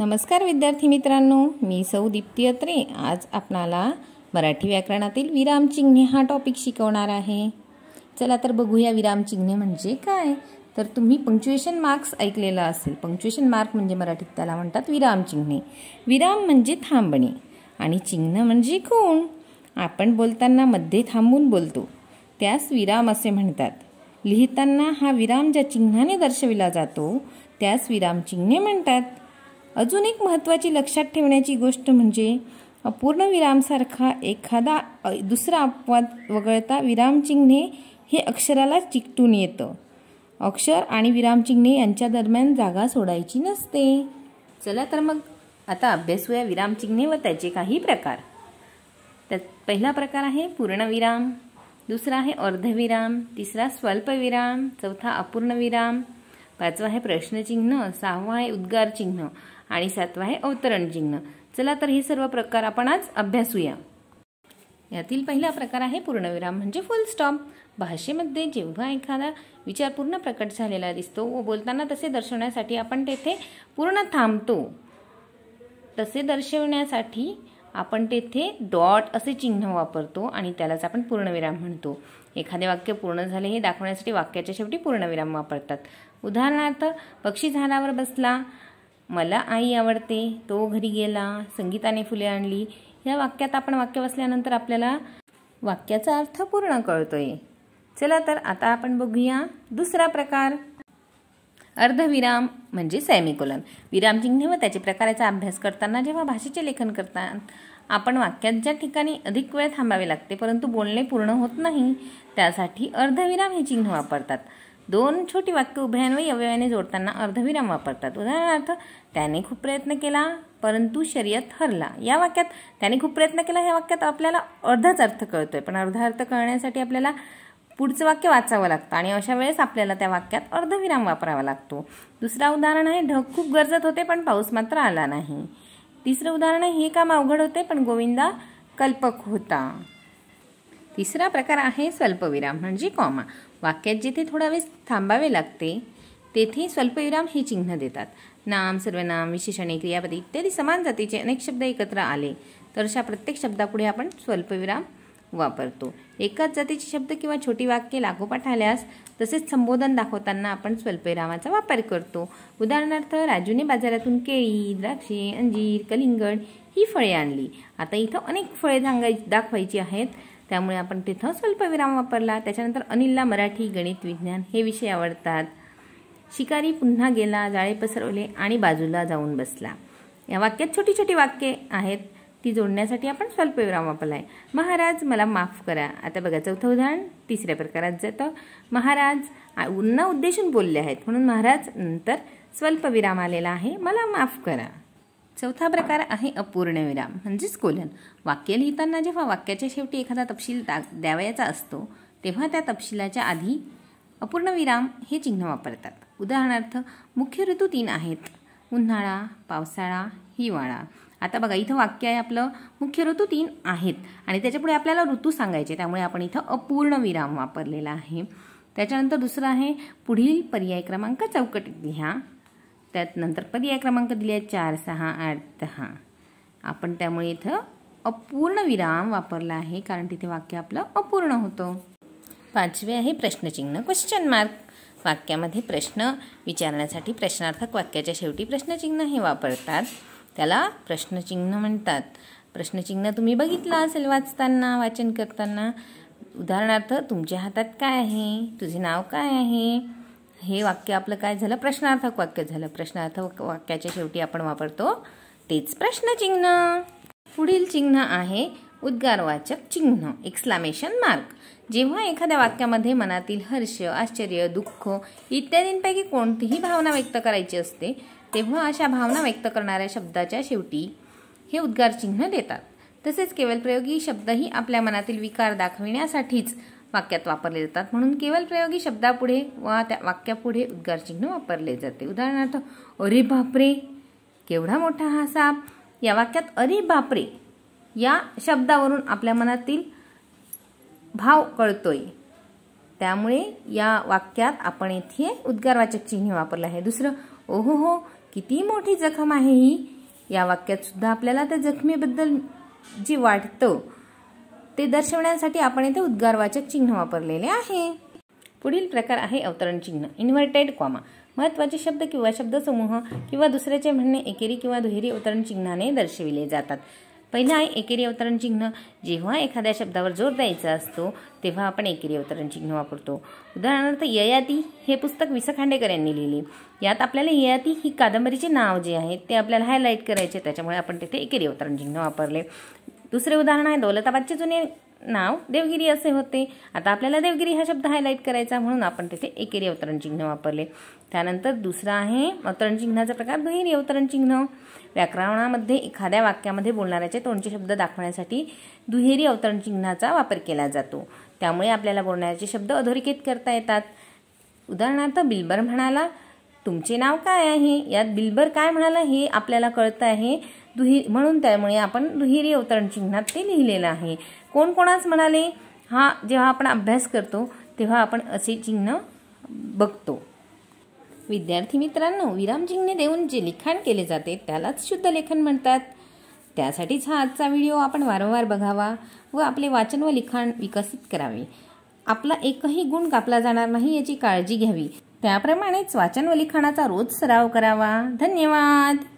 नमस्कार विद्यार्थी मित्रांनो मी सौ दीप्ती अत्रे आज आपणाला मराठी व्याकरणातील विरामचिन्हे हा टॉपिक शिकवणार आहे चला तर बघूया विराम चिन्हे म्हणजे काय तर तुम्ही पंक्च्युएशन मार्क्स ऐकलेला असेल पंक्च्युएशन मार्क म्हणजे मराठीत त्याला म्हणतात विराम विरामचिन्हे विराम म्हणजे थांबणे आणि चिन्ह म्हणजे कोण आपण बोलताना मध्ये थांबून बोलतो त्यास विराम असे म्हणतात लिहिताना हा विराम ज्या चिन्हाने दर्शविला जातो त्यास विराम विरामचिन्हे म्हणतात अजून एक महत्त्वाची लक्षात ठेवण्याची गोष्ट म्हणजे अपूर्ण विरामसारखा एखादा दुसरा अपवाद वगळता विरामचिन्हे हे अक्षराला चिकटून येतं अक्षर आणि विरामचिन्हे यांच्या दरम्यान जागा सोडायची नसते चला तर मग आता अभ्यासूया विरामचिन्हे व त्याचे काही प्रकार त्यात पहिला प्रकार आहे पूर्णविराम दुसरा आहे अर्धविराम तिसरा स्वल्पविराम चौथा अपूर्णविराम पाचवा आहे प्रश्नचिन्ह सहावा आहे उद्गारचिन्ह आणि सातवा आहे अवतरण चिन्ह चला तर हे सर्व प्रकार आपण आज अभ्यासूया यातील पहिला प्रकार आहे पूर्णविराम म्हणजे फुल स्टॉप भाषेमध्ये जेव्हा एखादा विचार पूर्ण प्रकट झालेला दिसतो व बोलताना तसे दर्शवण्यासाठी आपण तेथे पूर्ण थांबतो तसे दर्शवण्यासाठी आपण तेथे डॉट असे चिन्ह वापरतो आणि त्यालाच आपण पूर्णविराम म्हणतो एखादे वाक्य पूर्ण झाले हे दाखवण्यासाठी वाक्याच्या शेवटी पूर्णविराम वापरतात उदाहरणार्थ पक्षी झाडावर बसला मला आई आवडते तो घरी गेला संगीताने फुले आणली या वाक्यात आपण वाक्य बसल्यानंतर आपल्याला वाक्याचा अर्थ पूर्ण कळतोय चला तर आता आपण बघूया दुसरा प्रकार अर्धविराम म्हणजे सॅमिकोलन विराम चिन्ह व त्याचे प्रकाराचा अभ्यास करताना जेव्हा भाषेचे लेखन करतात आपण वाक्यात ज्या ठिकाणी अधिक वेळ थांबावे लागते परंतु बोलणे पूर्ण होत नाही त्यासाठी अर्धविराम हे चिन्ह वापरतात दोन छोटी वाक्य उभयान्वयी अवयवाने जोडताना अर्धविराम वापरतात उदाहरणार्थ त्याने खूप प्रयत्न केला परंतु शर्यत हरला या वाक्यात त्याने खूप प्रयत्न केला या वाक्यात आपल्याला अर्धाच अर्थ कळतोय पण अर्धा अर्थ कळण्यासाठी आपल्याला पुढचं वाक्य वाचावं लागतं आणि अशा वेळेस आपल्याला त्या वाक्यात अर्धविराम वापरावा लागतो दुसरा उदाहरण आहे ढग खूप गरजत होते पण पाऊस मात्र आला नाही तिसरं उदाहरण हे काम अवघड होते पण गोविंदा कल्पक होता तिसरा प्रकार आहे स्वल्पविराम म्हणजे कॉमा वाक्यात जिथे थोडा वेळ थांबावे लागते तेथे स्वल्पविराम हे चिन्ह देतात नाम सर्वनाम विशेषणे क्रियापदी इत्यादी समान जातीचे अनेक शब्द एकत्र आले तर अशा प्रत्येक शब्दापुढे आपण स्वल्पविराम वापरतो एकाच जातीचे शब्द किंवा छोटी वाक्ये लागोपाठ आल्यास तसेच संबोधन दाखवताना आपण स्वल्पविरामाचा वापर करतो उदाहरणार्थ राजूने बाजारातून केळी द्राक्षे अंजीर कलिंगड ही फळे आणली आता इथं अनेक फळे दाखवायची आहेत त्यामुळे आपण तिथं स्वल्पविराम वापरला त्याच्यानंतर अनिलला मराठी गणित विज्ञान हे विषय आवडतात शिकारी पुन्हा गेला जाळे पसरवले आणि बाजूला जाऊन बसला या वाक्यात छोटी छोटी वाक्ये आहेत ती जोडण्यासाठी आपण स्वल्पविराम वापरला आहे महाराज मला माफ करा आता बघा चौथं उदाहरण तिसऱ्या प्रकारात जातं महाराज उन्हा उद्देशून बोलले आहेत म्हणून महाराज नंतर स्वल्पविराम आलेला आहे मला माफ करा चौथा प्रकार आहे अपूर्णविराम म्हणजेच कोलन वाक्य लिहिताना जेव्हा वाक्याच्या शेवटी एखादा तपशील द्यावायचा द्यावयाचा असतो तेव्हा त्या तपशिलाच्या आधी अपूर्णविराम हे चिन्ह वापरतात उदाहरणार्थ मुख्य ऋतू तीन आहेत उन्हाळा पावसाळा हिवाळा आता बघा इथं वाक्य आहे आपलं मुख्य ऋतू तीन आहेत आणि त्याच्यापुढे आपल्याला ऋतू सांगायचे त्यामुळे आपण इथं अपूर्ण विराम वापरलेला आहे त्याच्यानंतर दुसरं आहे पुढील पर्याय क्रमांक चौकटीत लिहा त्यात नंतर पर्याय क्रमांक दिले आहेत चार सहा आठ दहा आपण त्यामुळे इथं अपूर्ण विराम वापरला आहे कारण तिथे वाक्य आपलं अपूर्ण होतं पाचवे आहे प्रश्नचिन्ह क्वेश्चन मार्क वाक्यामध्ये प्रश्न विचारण्यासाठी प्रश्नार्थक वाक्याच्या शेवटी प्रश्नचिन्ह हे वापरतात त्याला प्रश्नचिन्ह म्हणतात प्रश्नचिन्ह तुम्ही बघितलं असेल वाचताना वाचन करताना उदाहरणार्थ तुमच्या हातात काय आहे तुझे नाव काय आहे हे वाक्य आपलं काय झालं प्रश्नार्थक वाक्य झालं प्रश्नार्थक वाक्याच्या शेवटी आपण वापरतो तेच प्रश्नचिन्ह पुढील चिन्ह आहे उद्गारवाचक चिन्ह एक्सलामेशन मार्क जेव्हा एखाद्या वाक्यामध्ये मनातील हर्ष आश्चर्य दुःख इत्यादींपैकी कोणतीही भावना व्यक्त करायची असते तेव्हा अशा भावना व्यक्त करणाऱ्या शब्दाच्या शेवटी हे उद्गार चिन्ह देतात तसेच केवळ प्रयोगी शब्दही आपल्या मनातील विकार दाखविण्यासाठीच वाक्यात वापरले जातात म्हणून केवळ प्रयोगी शब्दापुढे वा त्या वाक्यापुढे उद्गार चिन्ह वापरले जाते उदाहरणार्थ अरे बापरे केवढा मोठा हा साप या वाक्यात अरे बापरे या शब्दावरून आपल्या मनातील भाव कळतोय त्यामुळे या वाक्यात आपण येथे उद्गारवाचक चिन्ह वापरलं आहे दुसरं ओहो हो किती मोठी जखम आहे ही या वाक्यात सुद्धा आपल्याला त्या जखमेबद्दल जी वाटतं ते दर्शवण्यासाठी आपण येथे उद्गारवाचक चिन्ह वापरलेले आहे पुढील प्रकार आहे अवतरण चिन्ह इन्व्हर्टेड कॉमा महत्त्वाचे शब्द किंवा शब्दसमूह किंवा दुसऱ्याचे म्हणणे एकेरी किंवा दुहेरी अवतरण चिन्हाने दर्शविले जातात पहिलं आहे एकेरी अवतरण चिन्ह जेव्हा एखाद्या शब्दावर जोर द्यायचा असतो तेव्हा आपण एकेरी अवतरण चिन्ह वापरतो उदाहरणार्थ ययाती हे पुस्तक वि खांडेकर यांनी लिहिले यात आपल्याला ययाती ही कादंबरीचे नाव जे आहे ते आपल्याला हायलाईट करायचे त्याच्यामुळे आपण तिथे एकेरी अवतरण चिन्ह वापरले दुसरे उदाहरण आहे दौलताबादचे जुने नाव देवगिरी असे होते आता आपल्याला देवगिरी हा शब्द हायलाईट करायचा म्हणून आपण तिथे एकेरी अवतरण चिन्ह वापरले त्यानंतर दुसरा आहे अवतरण चिन्हाचा प्रकार दुहेरी अवतरण चिन्ह व्याकरणामध्ये एखाद्या वाक्यामध्ये बोलणाऱ्याचे तोंडचे शब्द दाखवण्यासाठी दुहेरी अवतरण चिन्हाचा वापर केला जातो त्यामुळे आपल्याला बोलण्याचे शब्द अधोरेखित करता येतात उदाहरणार्थ बिल्बर म्हणाला तुमचे नाव काय आहे यात बिल्बर काय म्हणाला हे आपल्याला कळतं आहे दुही म्हणून त्यामुळे आपण दुहेरी अवतरण चिन्हात ते लिहिलेलं आहे कोण कोणास म्हणाले हा जेव्हा आपण अभ्यास करतो तेव्हा आपण असे चिन्ह बघतो विद्यार्थी मित्रांनो विराम चिन्हे देऊन जे लिखाण केले जाते त्यालाच शुद्ध लेखन म्हणतात त्यासाठीच हा आजचा व्हिडिओ आपण वारंवार बघावा व आपले वाचन व लिखाण विकसित करावे आपला एकही गुण कापला जाणार नाही याची काळजी घ्यावी त्याप्रमाणेच वाचन व लिखाणाचा रोज सराव करावा धन्यवाद